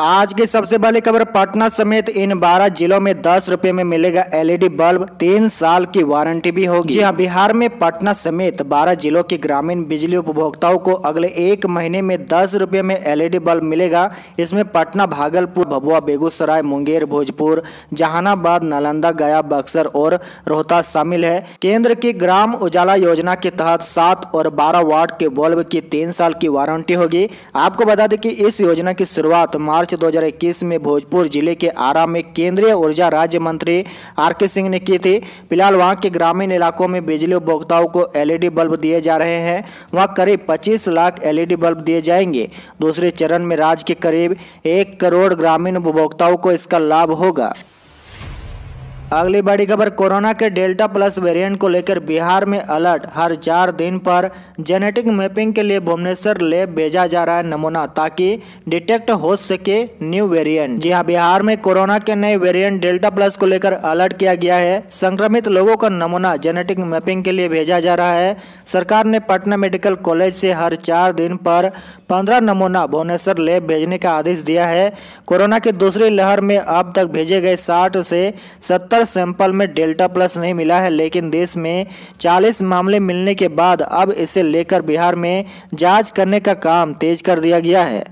आज की सबसे बड़ी खबर पटना समेत इन बारह जिलों में दस रूपए में मिलेगा एलईडी बल्ब तीन साल की वारंटी भी होगी जी हाँ बिहार में पटना समेत बारह जिलों के ग्रामीण बिजली उपभोक्ताओं को अगले एक महीने में दस रूपए में एलईडी बल्ब मिलेगा इसमें पटना भागलपुर भभुआ बेगूसराय मुंगेर भोजपुर जहानाबाद नालंदा गया बक्सर और रोहतास शामिल है केंद्र की ग्राम उजाला योजना के तहत सात और बारह वार्ड के बल्ब की तीन साल की वारंटी होगी आपको बता दें कि इस योजना की शुरुआत मार्च मार्च 2021 में भोजपुर जिले के आरा में केंद्रीय ऊर्जा राज्य मंत्री आर के सिंह ने की थी फिलहाल वहाँ के ग्रामीण इलाकों में बिजली उपभोक्ताओं को एलईडी बल्ब दिए जा रहे हैं वहाँ करीब 25 लाख एलईडी बल्ब दिए जाएंगे दूसरे चरण में राज्य के करीब एक करोड़ ग्रामीण उपभोक्ताओं को इसका लाभ होगा अगली बड़ी खबर कोरोना के डेल्टा प्लस वेरिएंट को लेकर बिहार में अलर्ट हर चार दिन पर जेनेटिक मैपिंग के लिए भुवनेश्वर लैब भेजा जा रहा है नमूना ताकि डिटेक्ट हो सके न्यू वेरिएंट जी हाँ बिहार में कोरोना के नए वेरिएंट डेल्टा प्लस को लेकर अलर्ट किया गया है संक्रमित लोगों का नमूना जेनेटिक मैपिंग के लिए भेजा जा रहा है सरकार ने पटना मेडिकल कॉलेज से हर चार दिन पर पंद्रह नमूना भुवनेश्वर लैब भेजने का आदेश दिया है कोरोना की दूसरी लहर में अब तक भेजे गए साठ से सत्तर अधिकतर सैंपल में डेल्टा प्लस नहीं मिला है लेकिन देश में 40 मामले मिलने के बाद अब इसे लेकर बिहार में जांच करने का काम तेज कर दिया गया है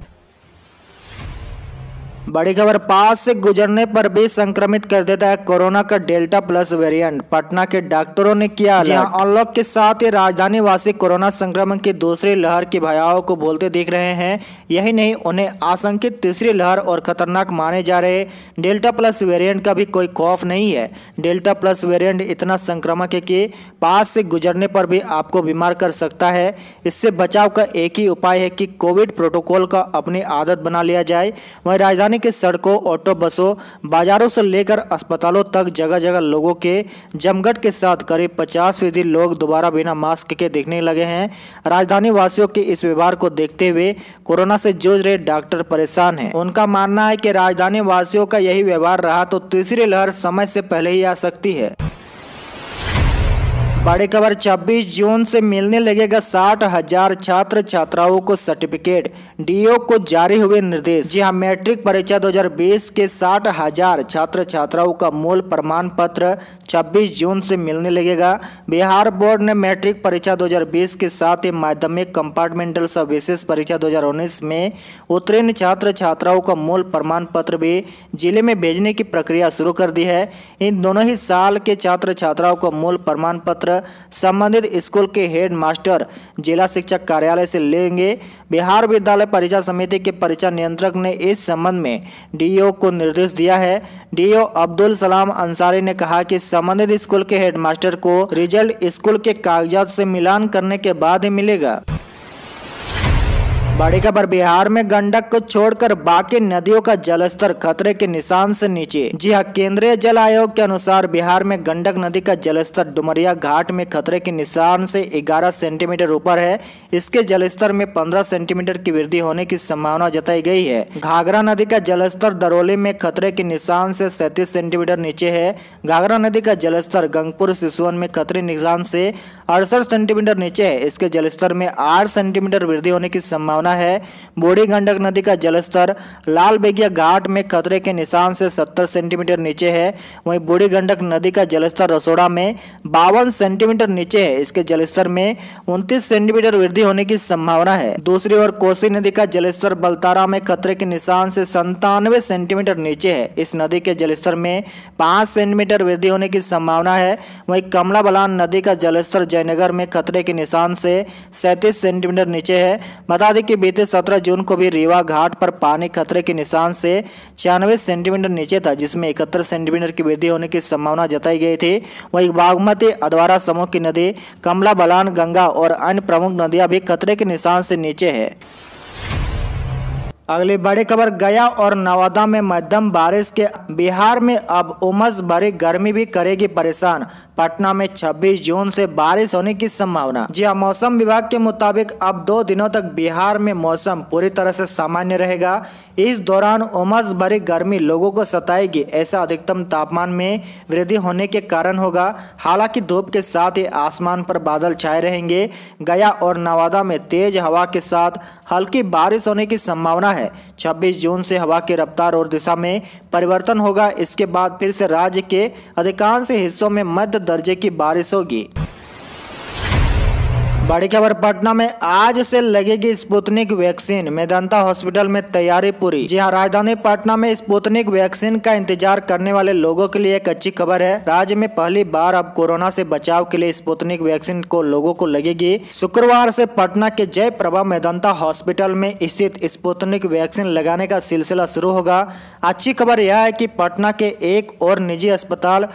बड़ी खबर पास से गुजरने पर भी संक्रमित कर देता है कोरोना का डेल्टा प्लस वेरिएंट पटना के डॉक्टरों ने किया हाँ। अनलॉक के साथ ही राजधानी वासी कोरोना संक्रमण की दूसरी लहर की भयाव को बोलते दिख रहे हैं यही नहीं उन्हें आशंकित तीसरी लहर और खतरनाक माने जा रहे डेल्टा प्लस वेरियंट का भी कोई खौफ नहीं है डेल्टा प्लस वेरियंट इतना संक्रमक है कि पास से गुजरने पर भी आपको बीमार कर सकता है इससे बचाव का एक ही उपाय है कि कोविड प्रोटोकॉल का अपनी आदत बना लिया जाए वहीं राजधानी राजधानी के सड़कों ऑटो बसों बाजारों से लेकर अस्पतालों तक जगह जगह लोगों के जमघट के साथ करीब पचास फीसदी लोग दोबारा बिना मास्क के देखने लगे हैं राजधानी वासियों के इस व्यवहार को देखते हुए कोरोना से जूझ रहे डॉक्टर परेशान हैं उनका मानना है कि राजधानी वासियों का यही व्यवहार रहा तो तीसरी लहर समय से पहले ही आ सकती है बड़ी खबर 26 जून से मिलने लगेगा साठ हजार छात्र छात्राओं को सर्टिफिकेट डीओ को जारी हुए निर्देश जी हाँ मैट्रिक परीक्षा 2020 के साठ हजार छात्र छात्राओं का मूल प्रमाण पत्र 26 जून से मिलने लगेगा बिहार बोर्ड ने मैट्रिक परीक्षा 2020 के साथ ही माध्यमिक कंपार्टमेंटल विशेष परीक्षा 2019 में उत्तीर्ण छात्र छात्राओं का मूल प्रमाण पत्र भी जिले में भेजने की प्रक्रिया शुरू कर दी है इन दोनों ही साल के छात्र छात्राओं का मूल प्रमाण पत्र पत्र संबंधित स्कूल के हेड मास्टर जिला शिक्षक कार्यालय से लेंगे बिहार विद्यालय परीक्षा समिति के परीक्षा नियंत्रक ने इस संबंध में डीओ को निर्देश दिया है डीओ अब्दुल सलाम अंसारी ने कहा कि संबंधित स्कूल के हेडमास्टर को रिजल्ट स्कूल के कागजात से मिलान करने के बाद ही मिलेगा बड़ी खबर बिहार में गंडक को छोड़कर बाकी नदियों का जलस्तर खतरे के निशान से नीचे जी हां केंद्रीय जल आयोग के अनुसार बिहार में गंडक नदी का जलस्तर डुमरिया घाट में खतरे के निशान से 11 सेंटीमीटर ऊपर है इसके जलस्तर में 15 सेंटीमीटर की वृद्धि होने की संभावना जताई गई है घाघरा नदी का जलस्तर दरौली में खतरे के निशान से सैंतीस सेंटीमीटर नीचे है घाघरा नदी का जलस्तर गंगपुर सिसुवन में खतरे निशान से अड़सठ सेंटीमीटर नीचे है इसके जलस्तर में आठ सेंटीमीटर वृद्धि होने की संभावना बढ़ा है बूढ़ी गंडक नदी का जलस्तर लाल बेगिया घाट में खतरे के निशान से 70 सेंटीमीटर नीचे है वहीं बूढ़ी गंडक नदी का जलस्तर रसोड़ा में बावन सेंटीमीटर नीचे है इसके जलस्तर में उनतीस सेंटीमीटर वृद्धि होने की संभावना है दूसरी ओर कोसी नदी का जलस्तर बलतारा में खतरे के निशान से संतानवे सेंटीमीटर नीचे है इस नदी के जलस्तर में पांच सेंटीमीटर वृद्धि होने की संभावना है वहीं कमला बलान नदी का जलस्तर जयनगर में खतरे के निशान से सैतीस सेंटीमीटर नीचे है बता दें कि कि बीते 17 जून को भी रीवा घाट पर पानी खतरे के निशान से छियानवे सेंटीमीटर नीचे था जिसमें इकहत्तर सेंटीमीटर की वृद्धि होने की संभावना जताई गई थी वहीं बागमती अधवारा समूह की नदी कमला बलान गंगा और अन्य प्रमुख नदियां भी खतरे के निशान से नीचे है अगली बड़ी खबर गया और नवादा में मध्यम बारिश के बिहार में अब उमस भरी गर्मी भी करेगी परेशान पटना में 26 जून से बारिश होने की संभावना जी हाँ मौसम विभाग के मुताबिक अब दो दिनों तक बिहार में मौसम पूरी तरह से सामान्य रहेगा इस दौरान उमस भरी गर्मी लोगों को सताएगी ऐसा अधिकतम तापमान में वृद्धि होने के कारण होगा हालांकि धूप के साथ ही आसमान पर बादल छाए रहेंगे गया और नवादा में तेज हवा के साथ हल्की बारिश होने की संभावना है 26 जून से हवा की रफ्तार और दिशा में परिवर्तन होगा इसके बाद फिर से राज्य के अधिकांश हिस्सों में मध्य दर्जे की बारिश होगी बड़ी खबर पटना में आज से लगेगी स्पुतनिक वैक्सीन मेदंता हॉस्पिटल में तैयारी पूरी जी हाँ, राजधानी पटना में स्पुतनिक वैक्सीन का इंतजार करने वाले लोगों के लिए एक अच्छी खबर है राज्य में पहली बार अब कोरोना से बचाव के लिए स्पुतनिक वैक्सीन को लोगों को लगेगी शुक्रवार से पटना के जय प्रभा मेदंता हॉस्पिटल में स्थित स्पुतनिक वैक्सीन लगाने का सिलसिला शुरू होगा अच्छी खबर यह है की पटना के एक और निजी अस्पताल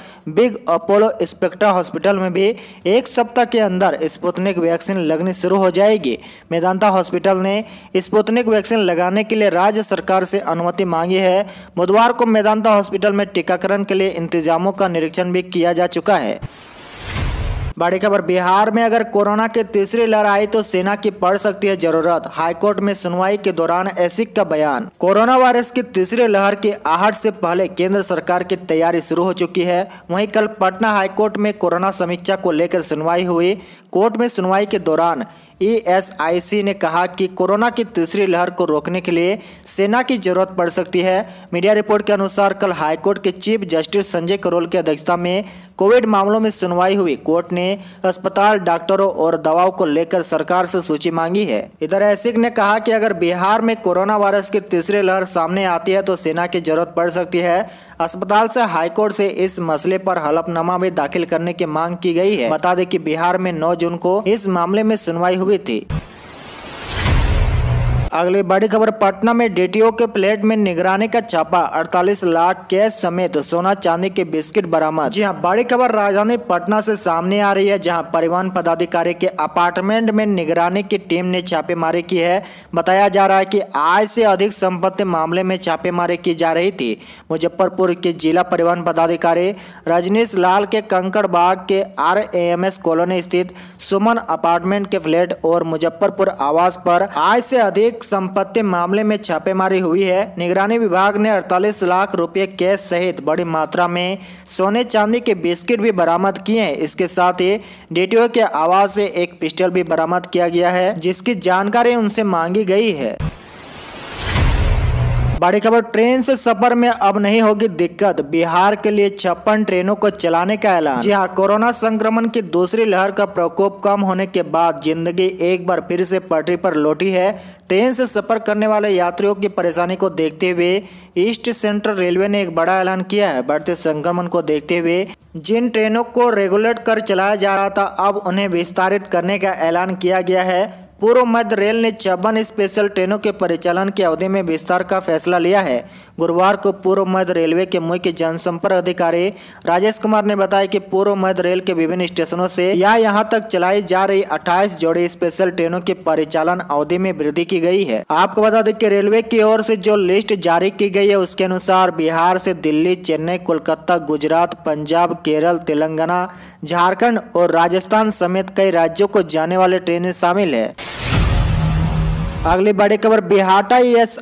बिग अपोलो स्पेक्ट्रा हॉस्पिटल में भी एक सप्ताह के अंदर स्पुतनिक वैक्सीन वैक्सीन लगनी शुरू हो जाएगी मेदांता हॉस्पिटल ने स्पुतनिक वैक्सीन लगाने के लिए राज्य सरकार से अनुमति मांगी है बुधवार को मेदांता हॉस्पिटल में टीकाकरण के लिए इंतजामों का निरीक्षण भी किया जा चुका है बड़ी खबर बिहार में अगर कोरोना के तीसरी लहर आई तो सेना की पड़ सकती है जरूरत हाईकोर्ट में सुनवाई के दौरान एसिक का बयान कोरोना वायरस की तीसरी लहर की आहट से पहले केंद्र सरकार की तैयारी शुरू हो चुकी है वहीं कल पटना हाईकोर्ट में कोरोना समीक्षा को लेकर सुनवाई हुई कोर्ट में सुनवाई के दौरान ईएसआईसी e ने कहा कि कोरोना की तीसरी लहर को रोकने के लिए सेना की जरूरत पड़ सकती है मीडिया रिपोर्ट के अनुसार कल हाईकोर्ट के चीफ जस्टिस संजय करोल की अध्यक्षता में कोविड मामलों में सुनवाई हुई कोर्ट ने अस्पताल डॉक्टरों और दवाओं को लेकर सरकार से सूची मांगी है इधर ऐसिक ने कहा कि अगर बिहार में कोरोना वायरस की तीसरी लहर सामने आती है तो सेना की जरूरत पड़ सकती है अस्पताल से हाईकोर्ट से इस मसले पर हलफनामा भी दाखिल करने की मांग की गई है बता दें कि बिहार में 9 जून को इस मामले में सुनवाई हुई थी अगली बड़ी खबर पटना में डीटीओ के प्लेट में निगरानी का छापा 48 लाख कैश समेत सोना चांदी के बिस्किट बरामद जी हाँ बड़ी खबर राजधानी पटना से सामने आ रही है जहां परिवहन पदाधिकारी के अपार्टमेंट में निगरानी की टीम ने छापेमारी की है बताया जा रहा है की आय से अधिक संपत्ति मामले में छापेमारी की जा रही थी मुजफ्फरपुर के जिला परिवहन पदाधिकारी रजनीश लाल के कंकड़ बाग के आर कॉलोनी स्थित सुमन अपार्टमेंट के फ्लैट और मुजफ्फरपुर आवास पर आय से अधिक एक संपत्ति मामले में छापेमारी हुई है निगरानी विभाग ने 48 लाख रुपए कैश सहित बड़ी मात्रा में सोने चांदी के बिस्किट भी बरामद किए हैं इसके साथ ही डीटीओ के आवास से एक पिस्टल भी बरामद किया गया है जिसकी जानकारी उनसे मांगी गई है बड़ी खबर ट्रेन से सफर में अब नहीं होगी दिक्कत बिहार के लिए छप्पन ट्रेनों को चलाने का ऐलान जी हाँ कोरोना संक्रमण की दूसरी लहर का प्रकोप कम होने के बाद जिंदगी एक बार फिर से पटरी पर लौटी है ट्रेन से सफर करने वाले यात्रियों की परेशानी को देखते हुए ईस्ट सेंट्रल रेलवे ने एक बड़ा ऐलान किया है बढ़ते संक्रमण को देखते हुए जिन ट्रेनों को रेगुलेट कर चलाया जा रहा था अब उन्हें विस्तारित करने का ऐलान किया गया है पूर्व मध्य रेल ने चौबन स्पेशल ट्रेनों के परिचालन की अवधि में विस्तार का फैसला लिया है गुरुवार को पूर्व मध्य रेलवे के मुख्य जनसंपर्क अधिकारी राजेश कुमार ने बताया कि पूर्व मध्य रेल के विभिन्न स्टेशनों से या यहां तक चलाई जा रही 28 जोड़ी स्पेशल ट्रेनों के परिचालन अवधि में वृद्धि की गई है आपको बता दें कि रेलवे की ओर से जो लिस्ट जारी की गई है उसके अनुसार बिहार से दिल्ली चेन्नई कोलकाता गुजरात पंजाब केरल तेलंगाना झारखंड और राजस्थान समेत कई राज्यों को जाने वाले ट्रेनें शामिल है अगली बड़ी खबर बिहाटा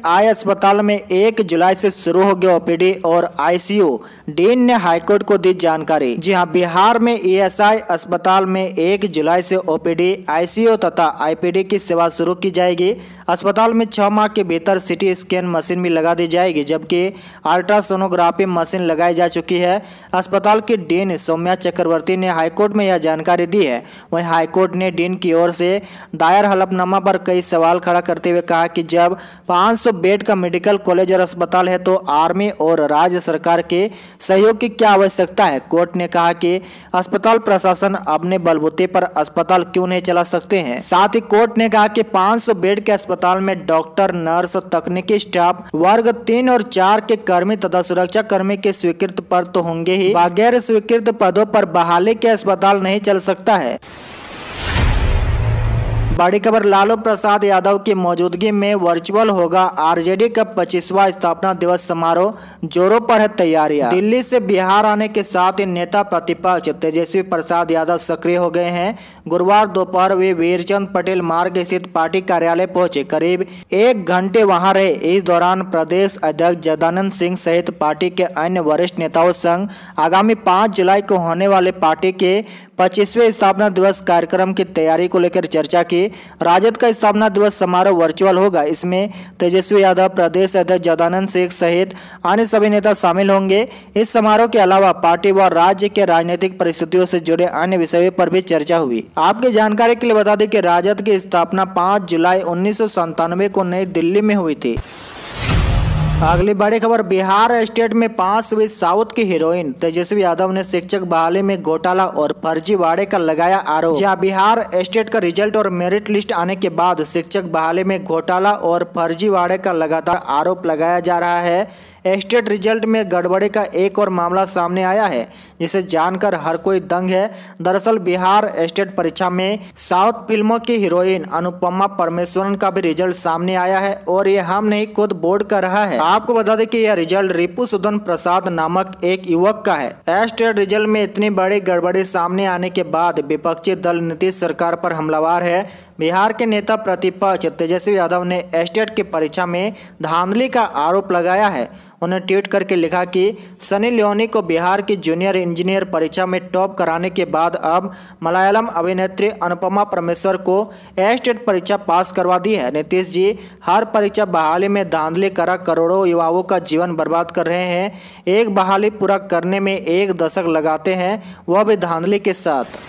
आई अस्पताल में एक जुलाई से शुरू हो गया ओपीडी और आईसीयू डीन ने हाईकोर्ट को दी जानकारी जी हां बिहार में ईएसआई अस्पताल में एक जुलाई से ओपीडी आईसीयू तथा आईपीडी की सेवा शुरू की जाएगी अस्पताल में छह माह के भीतर सिटी स्कैन मशीन भी लगा दी जाएगी जबकि अल्ट्रासोनोग्राफी मशीन लगाई जा चुकी है अस्पताल की डीन सौम्या चक्रवर्ती ने हाईकोर्ट में यह जानकारी दी है वही हाईकोर्ट ने डीन की ओर से दायर हलफनामा पर कई सवाल खड़ा करते हुए कहा कि जब 500 बेड का मेडिकल कॉलेज और अस्पताल है तो आर्मी और राज्य सरकार के सहयोग की क्या आवश्यकता है कोर्ट ने कहा कि अस्पताल प्रशासन अपने बलबूते पर अस्पताल क्यों नहीं चला सकते हैं साथ ही कोर्ट ने कहा कि 500 बेड के अस्पताल में डॉक्टर नर्स तकनीकी स्टाफ वर्ग तीन और चार के कर्मी तथा सुरक्षा कर्मी के स्वीकृत पद तो होंगे ही बगैर स्वीकृत पदों पर बहाली के अस्पताल नहीं चल सकता है बड़ी खबर लालू प्रसाद यादव की मौजूदगी में वर्चुअल होगा आरजेडी का पच्चीसवा स्थापना दिवस समारोह जोरों पर है तैयारियां दिल्ली से बिहार आने के साथ ही नेता प्रतिपक्ष तेजस्वी प्रसाद यादव सक्रिय हो गए हैं गुरुवार दोपहर वे वीरचंद पटेल मार्ग स्थित पार्टी कार्यालय पहुंचे करीब एक घंटे वहां रहे इस दौरान प्रदेश अध्यक्ष जदानंद सिंह सहित पार्टी के अन्य वरिष्ठ नेताओं संग आगामी पाँच जुलाई को होने वाले पार्टी के पच्चीसवे स्थापना दिवस कार्यक्रम की तैयारी को लेकर चर्चा की लिए राजद का स्थापना दिवस समारोह वर्चुअल होगा इसमें तेजस्वी यादव प्रदेश अध्यक्ष जदानंद शेख सहित अन्य सभी नेता शामिल होंगे इस समारोह के अलावा पार्टी व राज्य के राजनीतिक परिस्थितियों से जुड़े अन्य विषयों पर भी चर्चा हुई आपकी जानकारी के लिए बता दें कि राजद की स्थापना पाँच जुलाई उन्नीस को नई दिल्ली में हुई थी अगली बड़ी खबर बिहार स्टेट में पांच हुई साउथ की हीरोइन तेजस्वी यादव ने शिक्षक बहाली में घोटाला और फर्जीवाड़े का लगाया आरोप जहां बिहार स्टेट का रिजल्ट और मेरिट लिस्ट आने के बाद शिक्षक बहाली में घोटाला और फर्जीवाड़े का लगातार आरोप लगाया जा रहा है एस्टेट रिजल्ट में गड़बड़ी का एक और मामला सामने आया है जिसे जानकर हर कोई दंग है दरअसल बिहार एस्टेट परीक्षा में साउथ फिल्मों की हीरोइन अनुपमा परमेश्वरन का भी रिजल्ट सामने आया है और ये हम नहीं खुद बोर्ड का रहा है आपको बता दें कि यह रिजल्ट रिपु सुदन प्रसाद नामक एक युवक का है एस्टेट रिजल्ट में इतनी बड़ी गड़बड़ी सामने आने के बाद विपक्षी दल नीतीश सरकार पर हमलावार है बिहार के नेता प्रतिपक्ष तेजस्वी यादव ने एस्टेट की परीक्षा में धांधली का आरोप लगाया है उन्होंने ट्वीट करके लिखा कि सनी लियोनी को बिहार की जूनियर इंजीनियर परीक्षा में टॉप कराने के बाद अब मलयालम अभिनेत्री अनुपमा परमेश्वर को एस्टेट परीक्षा पास करवा दी है नीतीश जी हर परीक्षा बहाली में धांधली करा करोड़ों युवाओं का जीवन बर्बाद कर रहे हैं एक बहाली पूरा करने में एक दशक लगाते हैं वह भी धांधली के साथ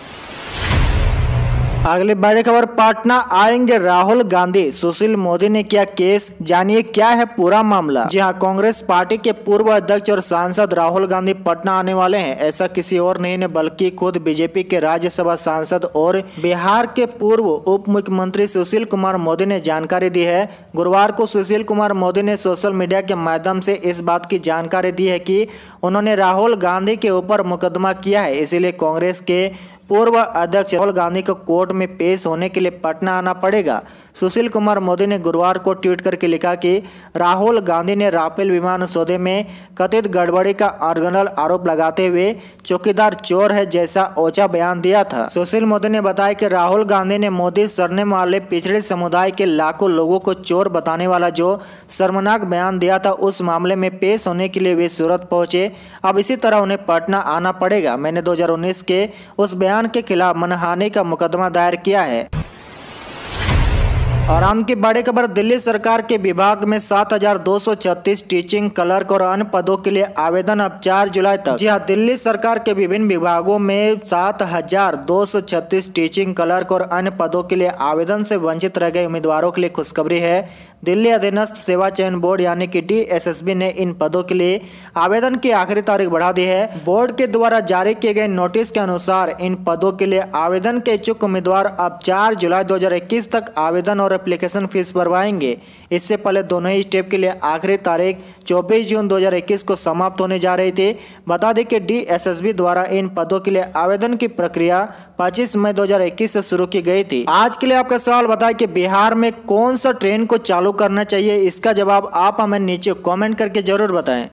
अगली बड़ी खबर पटना आएंगे राहुल गांधी सुशील मोदी ने किया केस जानिए क्या है पूरा मामला जी हाँ कांग्रेस पार्टी के पूर्व अध्यक्ष और सांसद राहुल गांधी पटना आने वाले हैं ऐसा किसी और नहीं ने बल्कि खुद बीजेपी के राज्यसभा सांसद और बिहार के पूर्व उप मुख्यमंत्री सुशील कुमार मोदी ने जानकारी दी है गुरुवार को सुशील कुमार मोदी ने सोशल मीडिया के माध्यम से इस बात की जानकारी दी है की उन्होंने राहुल गांधी के ऊपर मुकदमा किया है इसीलिए कांग्रेस के पूर्व अध्यक्ष राहुल गांधी को कोर्ट में पेश होने के लिए पटना आना पड़ेगा सुशील कुमार मोदी ने गुरुवार को ट्वीट करके लिखा कि राहुल गांधी ने राफेल विमान सौदे में कथित गड़बड़ी का अर्गनल आरोप लगाते हुए चौकीदार चोर है जैसा ओछा बयान दिया था सुशील मोदी ने बताया कि राहुल गांधी ने मोदी सरने वाले पिछड़े समुदाय के लाखों लोगों को चोर बताने वाला जो शर्मनाक बयान दिया था उस मामले में पेश होने के लिए वे सूरत पहुंचे अब इसी तरह उन्हें पटना आना पड़ेगा मैंने दो के उस बयान के खिलाफ मनहानी का मुकदमा दायर किया है आराम की बड़ी खबर दिल्ली सरकार के विभाग में 7,236 टीचिंग क्लर्क और अन्य पदों के लिए आवेदन अब 4 जुलाई तक जी हाँ दिल्ली सरकार के विभिन्न विभागों में 7,236 टीचिंग क्लर्क और अन्य पदों के लिए आवेदन से वंचित रह गए उम्मीदवारों के लिए खुशखबरी है दिल्ली अधीनस्थ सेवा चयन बोर्ड यानी कि डीएसएसबी ने इन पदों के लिए आवेदन की आखिरी तारीख बढ़ा दी है बोर्ड के द्वारा जारी किए गए नोटिस के अनुसार इन पदों के लिए आवेदन के इच्छुक उम्मीदवार अब 4 जुलाई 2021 तक आवेदन और एप्लीकेशन फीस भरवाएंगे इससे पहले दोनों ही स्टेप के लिए आखिरी तारीख चौबीस जून दो को समाप्त होने जा रही थी बता दें कि डी द्वारा इन पदों के लिए आवेदन की प्रक्रिया पच्चीस मई दो से शुरू की गई थी आज के लिए आपका सवाल बताए की बिहार में कौन सा ट्रेन को चालू फॉलो करना चाहिए इसका जवाब आप हमें नीचे कमेंट करके ज़रूर बताएं